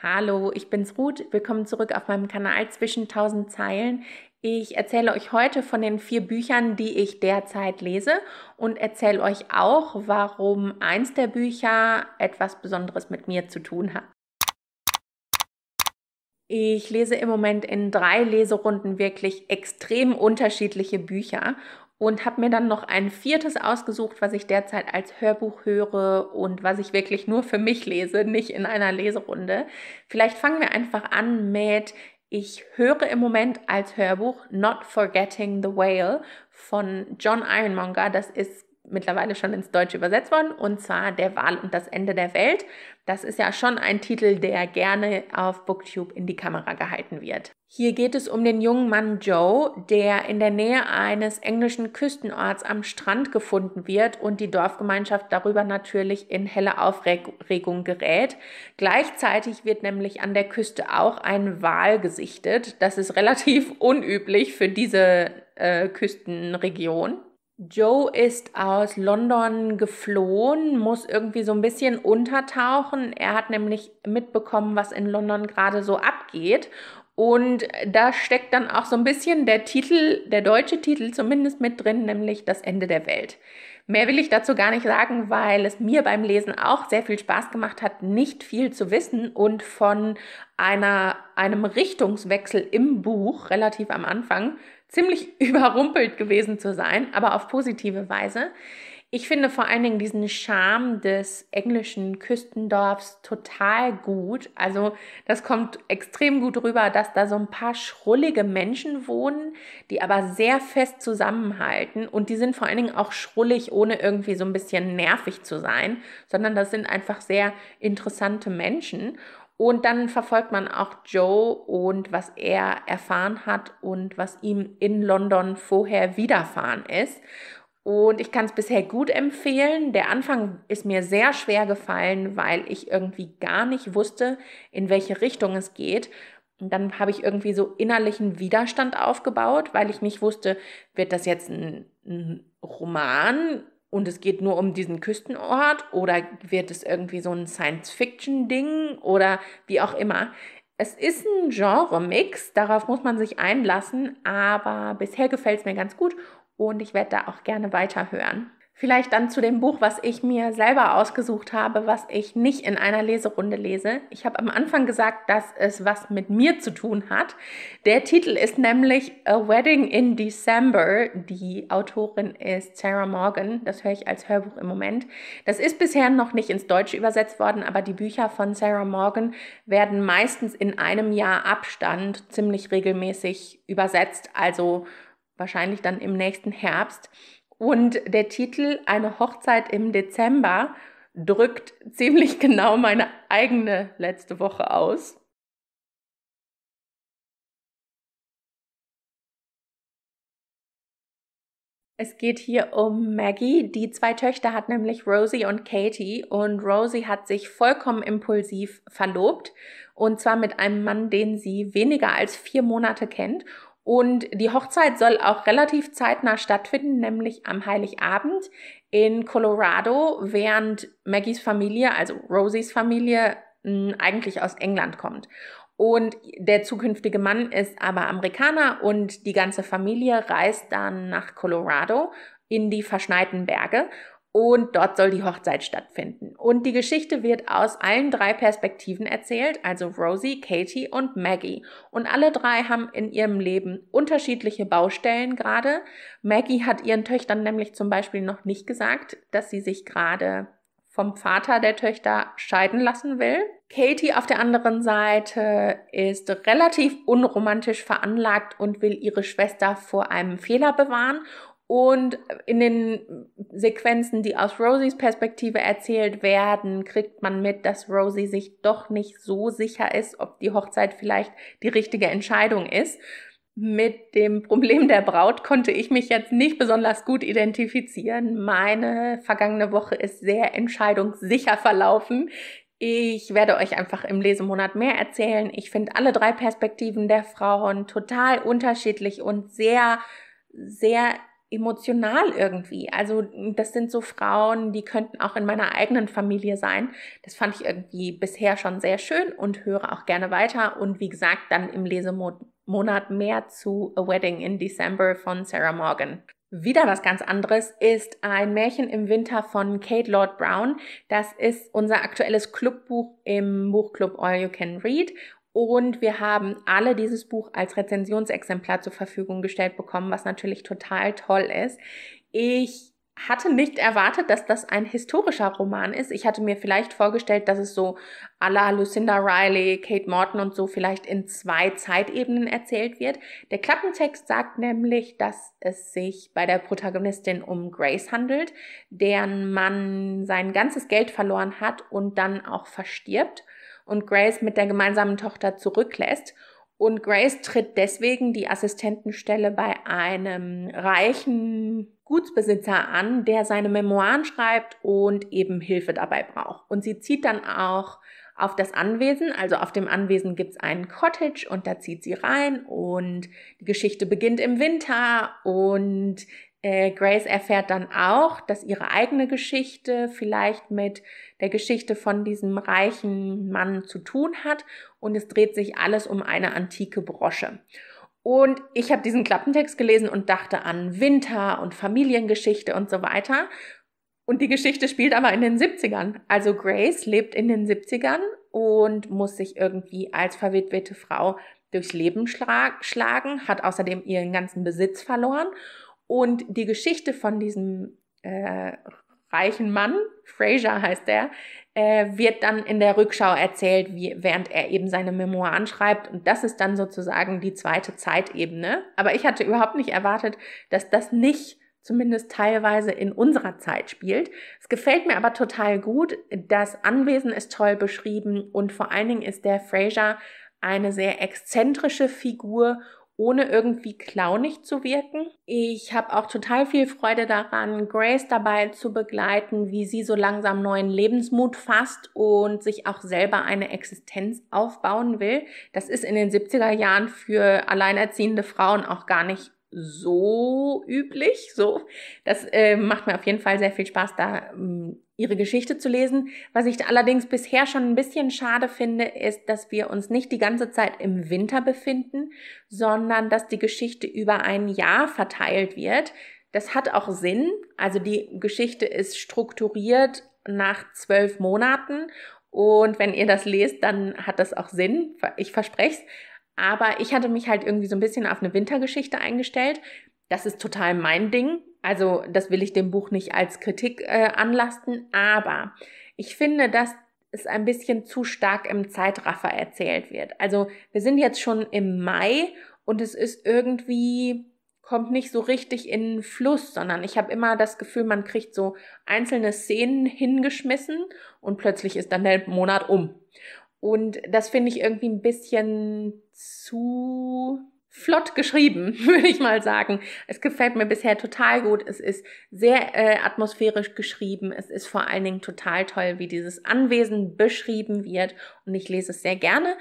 Hallo, ich bin's Ruth. Willkommen zurück auf meinem Kanal zwischen 1000 Zeilen. Ich erzähle euch heute von den vier Büchern, die ich derzeit lese und erzähle euch auch, warum eins der Bücher etwas Besonderes mit mir zu tun hat. Ich lese im Moment in drei Leserunden wirklich extrem unterschiedliche Bücher und habe mir dann noch ein viertes ausgesucht, was ich derzeit als Hörbuch höre und was ich wirklich nur für mich lese, nicht in einer Leserunde. Vielleicht fangen wir einfach an mit ich höre im Moment als Hörbuch Not Forgetting the Whale von John Ironmonger. Das ist mittlerweile schon ins Deutsche übersetzt worden und zwar Der Wal und das Ende der Welt. Das ist ja schon ein Titel, der gerne auf Booktube in die Kamera gehalten wird. Hier geht es um den jungen Mann Joe, der in der Nähe eines englischen Küstenorts am Strand gefunden wird und die Dorfgemeinschaft darüber natürlich in helle Aufregung gerät. Gleichzeitig wird nämlich an der Küste auch ein Wal gesichtet. Das ist relativ unüblich für diese äh, Küstenregion. Joe ist aus London geflohen, muss irgendwie so ein bisschen untertauchen. Er hat nämlich mitbekommen, was in London gerade so abgeht. Und da steckt dann auch so ein bisschen der Titel, der deutsche Titel zumindest mit drin, nämlich das Ende der Welt. Mehr will ich dazu gar nicht sagen, weil es mir beim Lesen auch sehr viel Spaß gemacht hat, nicht viel zu wissen und von einer, einem Richtungswechsel im Buch relativ am Anfang ziemlich überrumpelt gewesen zu sein, aber auf positive Weise. Ich finde vor allen Dingen diesen Charme des englischen Küstendorfs total gut. Also das kommt extrem gut rüber, dass da so ein paar schrullige Menschen wohnen, die aber sehr fest zusammenhalten und die sind vor allen Dingen auch schrullig, ohne irgendwie so ein bisschen nervig zu sein, sondern das sind einfach sehr interessante Menschen. Und dann verfolgt man auch Joe und was er erfahren hat und was ihm in London vorher widerfahren ist. Und ich kann es bisher gut empfehlen. Der Anfang ist mir sehr schwer gefallen, weil ich irgendwie gar nicht wusste, in welche Richtung es geht. Und dann habe ich irgendwie so innerlichen Widerstand aufgebaut, weil ich nicht wusste, wird das jetzt ein, ein Roman und es geht nur um diesen Küstenort oder wird es irgendwie so ein Science-Fiction-Ding oder wie auch immer es ist ein Genre-Mix, darauf muss man sich einlassen, aber bisher gefällt es mir ganz gut und ich werde da auch gerne weiterhören. Vielleicht dann zu dem Buch, was ich mir selber ausgesucht habe, was ich nicht in einer Leserunde lese. Ich habe am Anfang gesagt, dass es was mit mir zu tun hat. Der Titel ist nämlich A Wedding in December. Die Autorin ist Sarah Morgan. Das höre ich als Hörbuch im Moment. Das ist bisher noch nicht ins Deutsche übersetzt worden, aber die Bücher von Sarah Morgan werden meistens in einem Jahr Abstand ziemlich regelmäßig übersetzt. Also wahrscheinlich dann im nächsten Herbst. Und der Titel Eine Hochzeit im Dezember drückt ziemlich genau meine eigene letzte Woche aus. Es geht hier um Maggie. Die zwei Töchter hat nämlich Rosie und Katie und Rosie hat sich vollkommen impulsiv verlobt und zwar mit einem Mann, den sie weniger als vier Monate kennt und die Hochzeit soll auch relativ zeitnah stattfinden, nämlich am Heiligabend in Colorado, während Maggies Familie, also Rosies Familie, hm, eigentlich aus England kommt. Und der zukünftige Mann ist aber Amerikaner und die ganze Familie reist dann nach Colorado in die verschneiten Berge und dort soll die Hochzeit stattfinden. Und die Geschichte wird aus allen drei Perspektiven erzählt, also Rosie, Katie und Maggie. Und alle drei haben in ihrem Leben unterschiedliche Baustellen gerade. Maggie hat ihren Töchtern nämlich zum Beispiel noch nicht gesagt, dass sie sich gerade vom Vater der Töchter scheiden lassen will. Katie auf der anderen Seite ist relativ unromantisch veranlagt und will ihre Schwester vor einem Fehler bewahren und in den Sequenzen, die aus Rosies Perspektive erzählt werden, kriegt man mit, dass Rosie sich doch nicht so sicher ist, ob die Hochzeit vielleicht die richtige Entscheidung ist. Mit dem Problem der Braut konnte ich mich jetzt nicht besonders gut identifizieren. Meine vergangene Woche ist sehr entscheidungssicher verlaufen. Ich werde euch einfach im Lesemonat mehr erzählen. Ich finde alle drei Perspektiven der Frauen total unterschiedlich und sehr, sehr emotional irgendwie. Also das sind so Frauen, die könnten auch in meiner eigenen Familie sein. Das fand ich irgendwie bisher schon sehr schön und höre auch gerne weiter. Und wie gesagt, dann im Lesemonat mehr zu A Wedding in December von Sarah Morgan. Wieder was ganz anderes ist ein Märchen im Winter von Kate Lord Brown. Das ist unser aktuelles Clubbuch im Buchclub All You Can Read und wir haben alle dieses Buch als Rezensionsexemplar zur Verfügung gestellt bekommen, was natürlich total toll ist. Ich hatte nicht erwartet, dass das ein historischer Roman ist. Ich hatte mir vielleicht vorgestellt, dass es so à la Lucinda Riley, Kate Morton und so vielleicht in zwei Zeitebenen erzählt wird. Der Klappentext sagt nämlich, dass es sich bei der Protagonistin um Grace handelt, deren Mann sein ganzes Geld verloren hat und dann auch verstirbt und Grace mit der gemeinsamen Tochter zurücklässt. Und Grace tritt deswegen die Assistentenstelle bei einem reichen Gutsbesitzer an, der seine Memoiren schreibt und eben Hilfe dabei braucht. Und sie zieht dann auch auf das Anwesen, also auf dem Anwesen gibt's einen Cottage und da zieht sie rein und die Geschichte beginnt im Winter und äh, Grace erfährt dann auch, dass ihre eigene Geschichte vielleicht mit der Geschichte von diesem reichen Mann zu tun hat und es dreht sich alles um eine antike Brosche. Und ich habe diesen Klappentext gelesen und dachte an Winter und Familiengeschichte und so weiter. Und die Geschichte spielt aber in den 70ern. Also Grace lebt in den 70ern und muss sich irgendwie als verwitwete Frau durchs Leben schlag schlagen, hat außerdem ihren ganzen Besitz verloren und die Geschichte von diesem äh, reichen Mann, Fraser heißt er, äh, wird dann in der Rückschau erzählt, wie, während er eben seine Memoiren schreibt. Und das ist dann sozusagen die zweite Zeitebene. Aber ich hatte überhaupt nicht erwartet, dass das nicht zumindest teilweise in unserer Zeit spielt. Es gefällt mir aber total gut. Das Anwesen ist toll beschrieben und vor allen Dingen ist der Fraser eine sehr exzentrische Figur ohne irgendwie clownig zu wirken. Ich habe auch total viel Freude daran, Grace dabei zu begleiten, wie sie so langsam neuen Lebensmut fasst und sich auch selber eine Existenz aufbauen will. Das ist in den 70er Jahren für alleinerziehende Frauen auch gar nicht so üblich. So, das äh, macht mir auf jeden Fall sehr viel Spaß, da ähm, ihre Geschichte zu lesen. Was ich allerdings bisher schon ein bisschen schade finde, ist, dass wir uns nicht die ganze Zeit im Winter befinden, sondern dass die Geschichte über ein Jahr verteilt wird. Das hat auch Sinn. Also die Geschichte ist strukturiert nach zwölf Monaten. Und wenn ihr das lest, dann hat das auch Sinn. Ich verspreche es. Aber ich hatte mich halt irgendwie so ein bisschen auf eine Wintergeschichte eingestellt. Das ist total mein Ding. Also das will ich dem Buch nicht als Kritik äh, anlasten. Aber ich finde, dass es ein bisschen zu stark im Zeitraffer erzählt wird. Also wir sind jetzt schon im Mai und es ist irgendwie kommt nicht so richtig in den Fluss, sondern ich habe immer das Gefühl, man kriegt so einzelne Szenen hingeschmissen und plötzlich ist dann der Monat um. Und das finde ich irgendwie ein bisschen zu flott geschrieben, würde ich mal sagen. Es gefällt mir bisher total gut. Es ist sehr äh, atmosphärisch geschrieben. Es ist vor allen Dingen total toll, wie dieses Anwesen beschrieben wird. Und ich lese es sehr gerne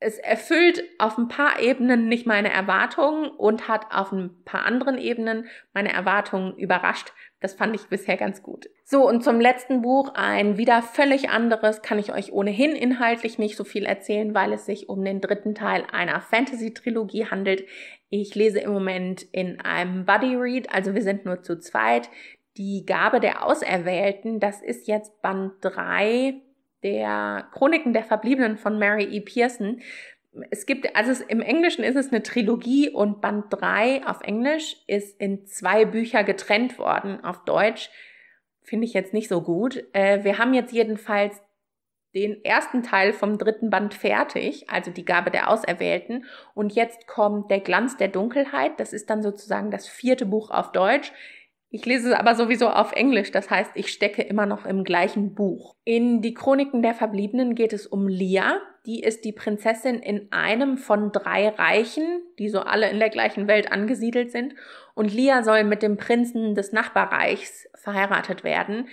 es erfüllt auf ein paar Ebenen nicht meine Erwartungen und hat auf ein paar anderen Ebenen meine Erwartungen überrascht. Das fand ich bisher ganz gut. So, und zum letzten Buch, ein wieder völlig anderes, kann ich euch ohnehin inhaltlich nicht so viel erzählen, weil es sich um den dritten Teil einer Fantasy-Trilogie handelt. Ich lese im Moment in einem Buddy Read, also wir sind nur zu zweit. Die Gabe der Auserwählten, das ist jetzt Band 3 der Chroniken der Verbliebenen von Mary E. Pearson. Es gibt, also es, im Englischen ist es eine Trilogie und Band 3 auf Englisch ist in zwei Bücher getrennt worden. Auf Deutsch finde ich jetzt nicht so gut. Äh, wir haben jetzt jedenfalls den ersten Teil vom dritten Band fertig, also die Gabe der Auserwählten. Und jetzt kommt der Glanz der Dunkelheit. Das ist dann sozusagen das vierte Buch auf Deutsch. Ich lese es aber sowieso auf Englisch, das heißt, ich stecke immer noch im gleichen Buch. In die Chroniken der Verbliebenen geht es um Lia. Die ist die Prinzessin in einem von drei Reichen, die so alle in der gleichen Welt angesiedelt sind. Und Lia soll mit dem Prinzen des Nachbarreichs verheiratet werden.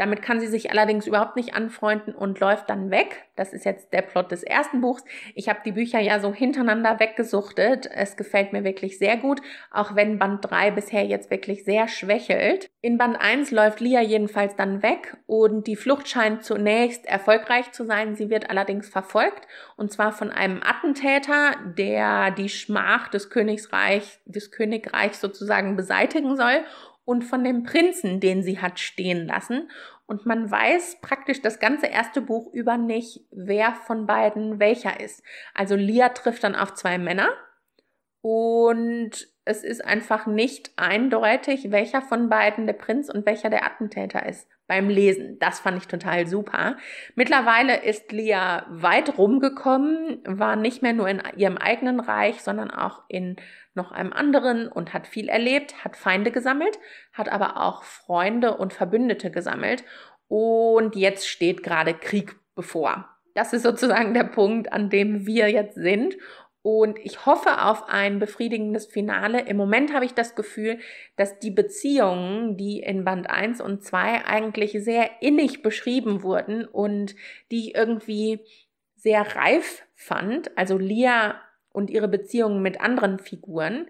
Damit kann sie sich allerdings überhaupt nicht anfreunden und läuft dann weg. Das ist jetzt der Plot des ersten Buchs. Ich habe die Bücher ja so hintereinander weggesuchtet. Es gefällt mir wirklich sehr gut, auch wenn Band 3 bisher jetzt wirklich sehr schwächelt. In Band 1 läuft Lia jedenfalls dann weg und die Flucht scheint zunächst erfolgreich zu sein. Sie wird allerdings verfolgt und zwar von einem Attentäter, der die Schmach des Königsreich, des Königreichs sozusagen beseitigen soll und von dem Prinzen, den sie hat stehen lassen. Und man weiß praktisch das ganze erste Buch über nicht, wer von beiden welcher ist. Also Lia trifft dann auf zwei Männer und es ist einfach nicht eindeutig, welcher von beiden der Prinz und welcher der Attentäter ist beim Lesen. Das fand ich total super. Mittlerweile ist Lia weit rumgekommen, war nicht mehr nur in ihrem eigenen Reich, sondern auch in noch einem anderen und hat viel erlebt, hat Feinde gesammelt, hat aber auch Freunde und Verbündete gesammelt. Und jetzt steht gerade Krieg bevor. Das ist sozusagen der Punkt, an dem wir jetzt sind. Und ich hoffe auf ein befriedigendes Finale. Im Moment habe ich das Gefühl, dass die Beziehungen, die in Band 1 und 2 eigentlich sehr innig beschrieben wurden und die ich irgendwie sehr reif fand, also Lia und ihre Beziehungen mit anderen Figuren,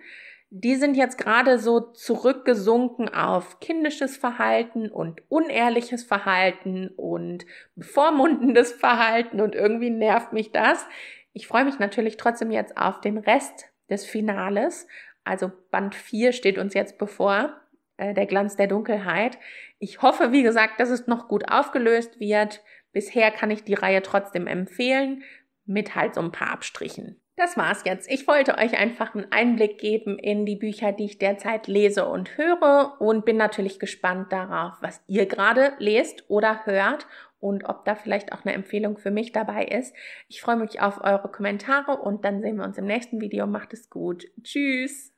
die sind jetzt gerade so zurückgesunken auf kindisches Verhalten und unehrliches Verhalten und bevormundendes Verhalten und irgendwie nervt mich das. Ich freue mich natürlich trotzdem jetzt auf den Rest des Finales. Also Band 4 steht uns jetzt bevor, äh, der Glanz der Dunkelheit. Ich hoffe, wie gesagt, dass es noch gut aufgelöst wird. Bisher kann ich die Reihe trotzdem empfehlen, mit halt so ein paar Abstrichen. Das war's jetzt. Ich wollte euch einfach einen Einblick geben in die Bücher, die ich derzeit lese und höre und bin natürlich gespannt darauf, was ihr gerade lest oder hört und ob da vielleicht auch eine Empfehlung für mich dabei ist. Ich freue mich auf eure Kommentare und dann sehen wir uns im nächsten Video. Macht es gut. Tschüss.